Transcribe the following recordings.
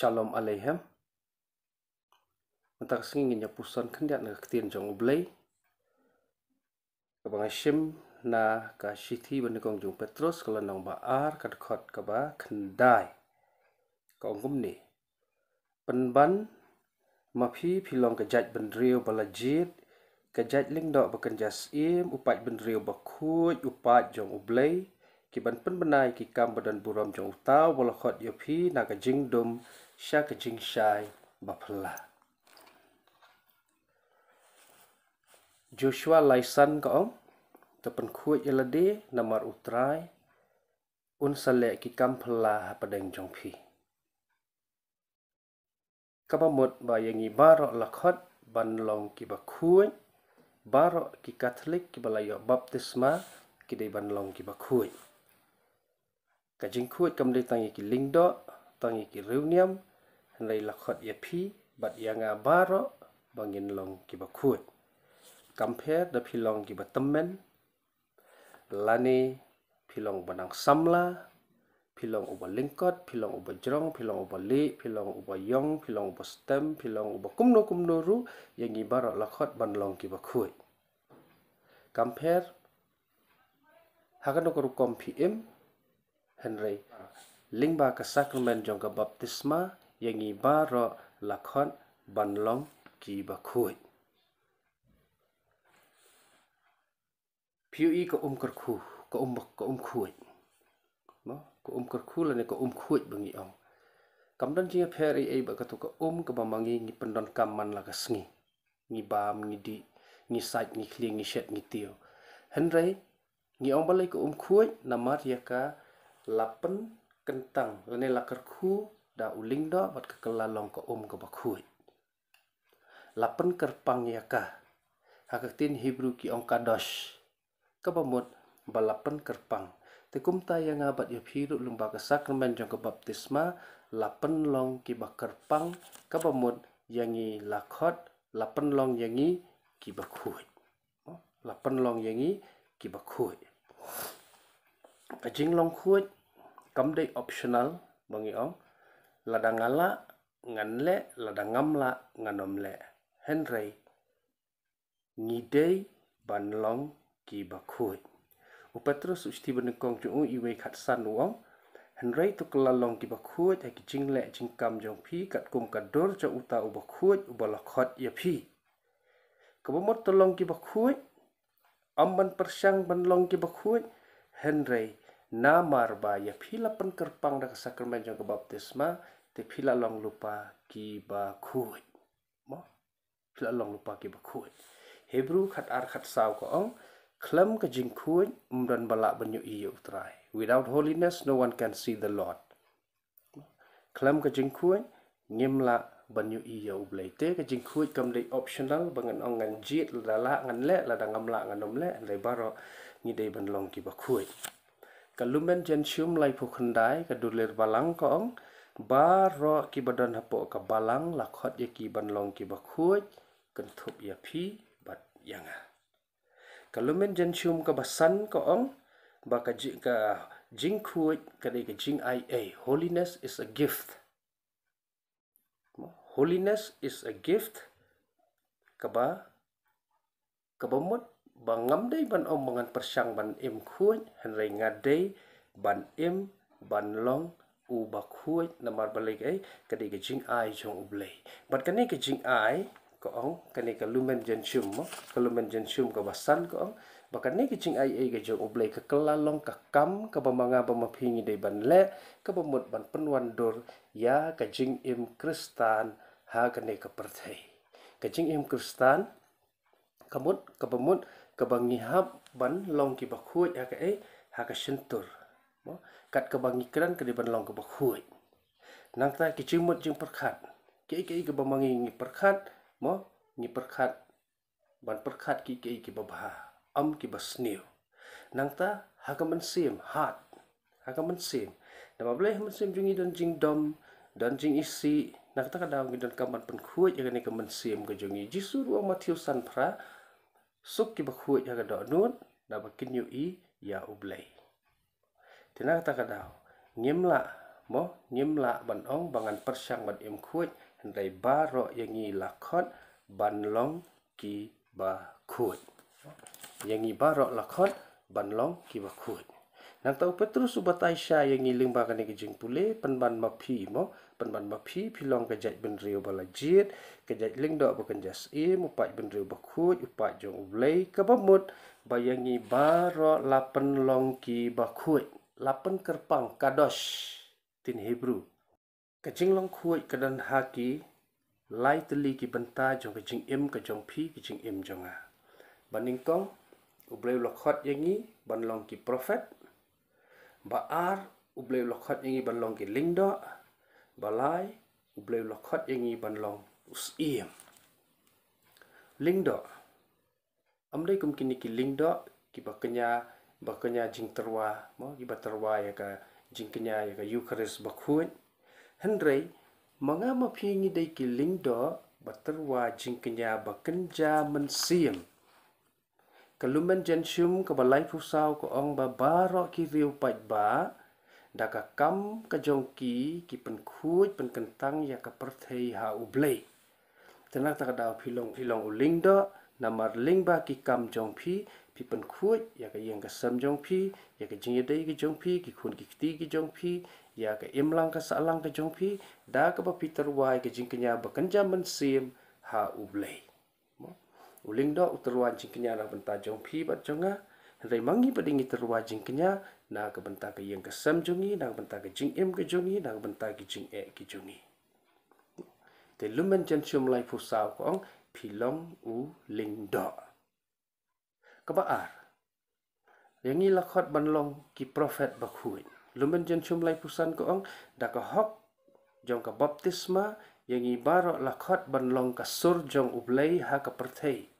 Shalom Aleichem. Mentak sengingin ya pusan kendiak na ketian jong ublay. Kabang Hashim na ka shithi bandikong jong Petrus kalau nang ba'ar kadekot kaba kendai. Kau ungkum ni. Penban mafi pilong kejaj bendriu balajit. ling dok bakan jasim upaj bendriu bakuj upaj jong ublay. Kiban penbenai kikam badan buram jong utaw walakot yopi na ka jingdom Shaka Jing Shai Bapala. Joshua Laisan ka om, tepen kuat yang lede namar utrai, un salek ki kam pala hapadeng jong pi. Kapamut ba yang ibarok lakot ban long ki ba kuat, barok ki katolik ki balayo baptisma ki day ban long ki ba kuat. Kajing kuat kamdeh tangi ki lingdok, tangi ki reuniam, lay lakot ye pi bat yanga baro bangin long ki ba khut compare the pilong ki ba tamen lani pilong banang samla pilong uba lingkot pilong uba jrong pilong uba le pilong uba yong pilong uba stem pilong uba kumno kumno ru yangi baro lakot ban long ki ba khut compare hakano ko kom pm henry lingba ka sacrament jong ka baptisma ยังีบ้ารอละคนบันลองกีบะคุยพิวอีก็อุ้มกระคูก็อุ้มก็อุ้มคุยเนาะก็อุ้มกระคูแล้วเนี่ยก็อุ้มคุยบางอีอองกำดันจีงแพรีเอ๋บก็ตุกอุ้มก็บังมังงี้ปนดันกำมันละกสงงี้บามงี้ดีงี้ไซต์งี้เคลียงงี้เช็ดงี้เตียวเห็นไรงี้อองบัลเลยก็อุ้มคุยนามาเรียกะลับปนกันตังแล้วเนี่ยละกระคู da uling do wat ke kelalong ke um ke bakhuy lapan kerpang yaka hakatin hebru ki ong kadosh ke bamut balapan kerpang tekum ta yang abat ye ya phiru lumba ke sakramen jong ke baptisma lapan long ki bakerpang ke bamut yangi lakot lapan long yangi ki bakhuy oh, lapan long yangi ki bakhuy ajing long khuy kam dei optional mangi ong ladangala ngan le ladangamla nganom le henry nidei banlong ki bakhoi u patro su sti ban kong chu u iwe khat san u ong henry to kala long ki bakhoi ta ki jing le jing kam jong phi kat kum kat dor cha uta u bakhoi u bala khat ya phi kabo mot to long ki bakhoi amban persang ban long ki bakhoi henry na marba ya phi lapan kerpang da sakramen jong ke baptisma phila long lupa ki ba khuit mo phila long lupa ki ba khuit hebru khat ar khat sao ko ong khlam ka jing khuit umran bala ban yu i utrai without holiness no one can see the lord khlam ka jing khuit ngim la ban yu i yo blei te ka jing khuit kam dei optional bangan ong ngan jiet la la ngan le la dangam la ngan om le le baro ni dei ban long ki ba khuit ka lumen jen shum lai phu khandai ka duler balang ko ong บารอกีบดอนฮะปกับบาลังลักฮอดยกีบันลองกีบขวดกันทุบยาพีบัดยังไงกลุ่มเป็นจันชุมกับสันก็องบากจิกาจิงขวดกันเอกจิงไอเอ holiness is a gift holiness is a gift กับบากับมดบังงำได้บันอมบังงันประชังบันเอ็มขวดฮันไรงาได้บันเอ็มบันลอง u bakhuoy na mar balik ai kadi ke jing ai jong u blei but kani ke jing ai ko ong kani ke lumen jen chum mo ke lumen jen chum ko basan ko ong ba kani ke jing ai ai ke jong u blei ke kala long ka kam ke bamanga bamaphing dei ban le ke bamut ban penwan dor ya ke jing im kristan ha kani ke perthai ke jing im kristan kamut ke bamut ke bangihab ban long ki bakhuoy ya ke ai ha ke sentur កាត់កបងីក្រាន់គេបានឡងកបខួយណងតាគេជឹមត់ជឹងប្រខាត់គេគេកបងីងីប្រខាត់មកងីប្រខាត់បានប្រខាត់គេគេគេបបាអំគេបស្នៀវណងតាហកមិនសៀមហាត់ហកមិនសៀមតែបលេះមិនសៀមជឹងីដនជឹងដំដនជឹងអ៊ីស៊ីណងតាកដៅងីដនកបាន់ពនខួយយ៉ាងនេះកមិនសៀមកជឹងីជីសុរអមធីវសាន់ប្រាសុកគេបខួយហកដនូនដល់បគិញយូអ៊ីយ៉ាអ៊ូបលេះ tinata kadaw ngimla mo ngimla ban ong bangan persang ban im khuj rai baro yangi lakot ban long ki ba khuj yangi baro lakot ban long ki ba khuj Nàng tau petrus ubat aisha yangi lingba kan ke jing pule penban mapi mo phi mapi pilong ke jait ben riu bala jit ke jait ling do ba kan jas e mo pat ben riu ba khut upat jong blei ka ba mut bayangi baro lapen long ki ba khut lapan kerpang kadosh tin Hebrew. Kajing long kuat kadan haki lai teli ki benta jong kajing im kajong pi kajing im jonga. banding kong ublay lokhot yangi ban long ki prophet ba'ar ublay lokhot yangi ban long ki lingdo balai ublay lokhot yangi ban long us im. Lingdo amrei kum kini ki lingdo ki bakanya บักกันยาจิงตัวมอยบัตรวายกับจิงกันยากับยูคริสบักฮวนฮันไรมังงามาพียงได้กิลิงดอบัตรวาจิงกันยาบักกันจามันเสียมกลุ่มันจันชุมกับไลฟ์ฟุซาวกับองบาบารอกิริวปัจบาดักกัมกับจงกีกิเป็นคุยเป็นกันตังยากับประเทศฮาอุเบลตนักตะดาวพิลงพิลงอุลิงดอนำมาลิงบากิกรรมจงพี thì phần khuất ya cái yên cái sâm trong phi ya cái chính đây cái trong phi cái khuôn cái tí cái trong phi ya cái em lang cái xã lang cái trong phi đã cái bà Peter Wai cái chính cái nhà bà cần jam mình xem ha ublay u uling đó uterwan chính cái nhà là ta trong phi bắt trong á rồi mangi pada ngi terwa jing kenya na ka benta ka yang ka sam jungi na ka ta ka jing em ka jungi na ka ta ka jing e ka thì te lumen chen chum lại fu sao kong philong u ling do Kebaar, baar. Yang ini lakot banlong ki profet bakhuin. Lumen jen cum lai pusan ko ang da ke hok, jong ke baptisma, yang ini barok lakot banlong ke sur jong ublei ha ke pertai.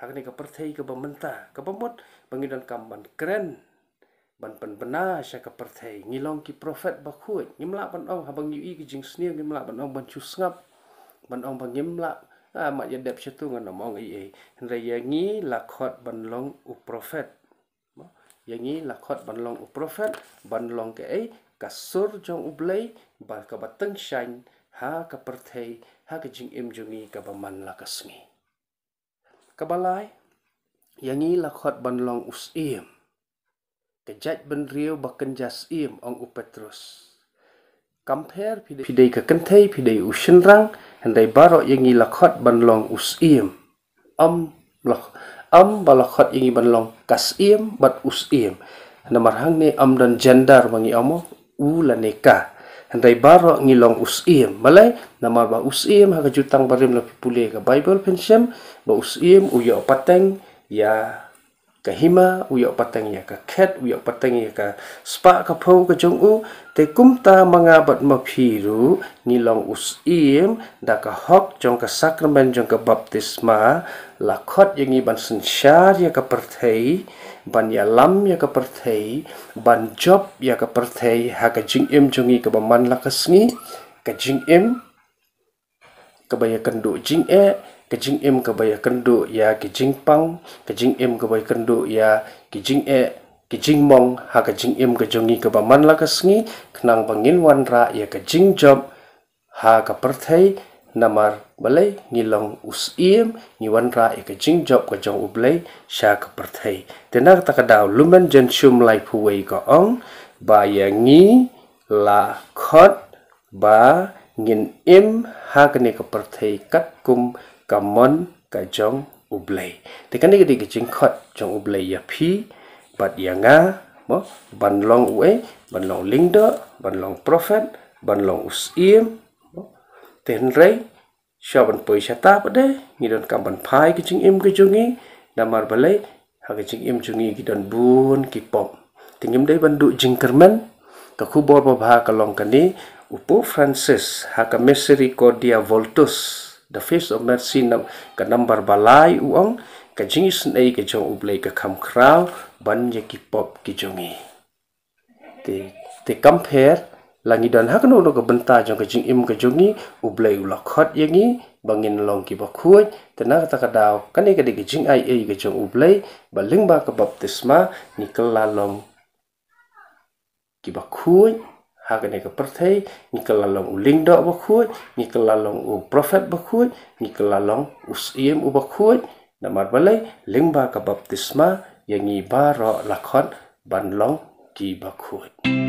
Hak ni ke pertai ke bementa, ke pemut, pengidan kam ban kren, ban pen benar sya ke pertai, ngilong ki profet bakhuin. Ngimlak ban ong, habang yui ke jing senil, ngimlak ban ong ban cusngap, ban ong ban ngimlak mà dân đẹp chết tuông nó mong ấy rồi giờ nghĩ là khót bần long u prophet giờ nghĩ là khót bần long u prophet bần long cái ấy cả sur trong u play và cả bát tăng sanh ha cả perthay ha cái chính em chung nghĩ cả bát man là cái sni cả bát lại giờ nghĩ là khót bần long u siem cái chạy bần riêu bắc kinh jas siem ông u petrus compare pide pide ka kanthai pide u shinrang handai baro yengi lakhot banlong us iem am lak am balakhot yengi banlong kas iem bat us iem na marhang ne am dan gender mangi amo u la neka handai baro ngilong us iem malai na mar ba us iem ha ka jutang barim la pipule ka bible pension ba us iem u yo pateng ya yeah ka hima uyo patang ya ka khet uyo patang ya ka spa ka phau ka jong u te kum manga bat ma phi ru ni long us im da ka hok jong ka sakramen jong ka baptisma la khot yang i ban sun shar ya ka perthei ban ya lam ya ka perthei ban job ya ka perthei ha ka jing im jong i ka ba la ka sngi ka jing im ka ba ya kan do jing e kajing em ka bai kandu ya kijing pang kajing em ka bai kandu ya kijing e kijing mong ha kajing em ka jongi ka ba man la ka sngi knang bangin wan ra ya kajing job ha ka parthai namar balai nilong us em ni wan ra ya kajing job ka jong ublai sha ka parthai tena ta ka daw lumen jen shum lai phu wei ka ong ba ya ngi la khot ba ngin em ha ka ne ka parthai kat kum กำมันกับจงอุเบยแต่กันได้ก็ดีก็จิงคอดจงอุเบยยาพีปัดยางาบ่บันลองอุเอบันลองลิงเดอร์บันลองโปรเฟตบันลองอุสเอียมบ่เต็นไรชอบบันปุยชะตาปะเดนี่โดนกำบันพายก็จิงเอ็มก็จงงี้ดามาร์เบลัยหากจิงเอ็มจงงี้ก็โดนบุนกิปอมถึงยิ่งได้บันดุจิงเกอร์แมนก็คู่บอลบ่บ้ากับลองกันนี้อุปโภคฟรานซิสหากเมสซิริโกเดียวอลตุส the face of that scene of the number balai uong ka jingis nei ka jong ublai ka kham krau ban ye ki pop ki jongi te te compare langi dan hak no no ka banta jong ka jing im ka jongi ublai u lakhat yangi bangin long ki bakhuai te na ta ka dau ka ne ka de ki jing ai ai ka jong ublai ba lingba ka baptisma nikla long ki bakhuai ha ke nei ke prathei ni ke lalong u ling dok ba khuat ni ke lalong u prophet ba ni ke u siem u ba khuat balai ling ba baptisma yang i ba ro lakhon ban ki ba khuat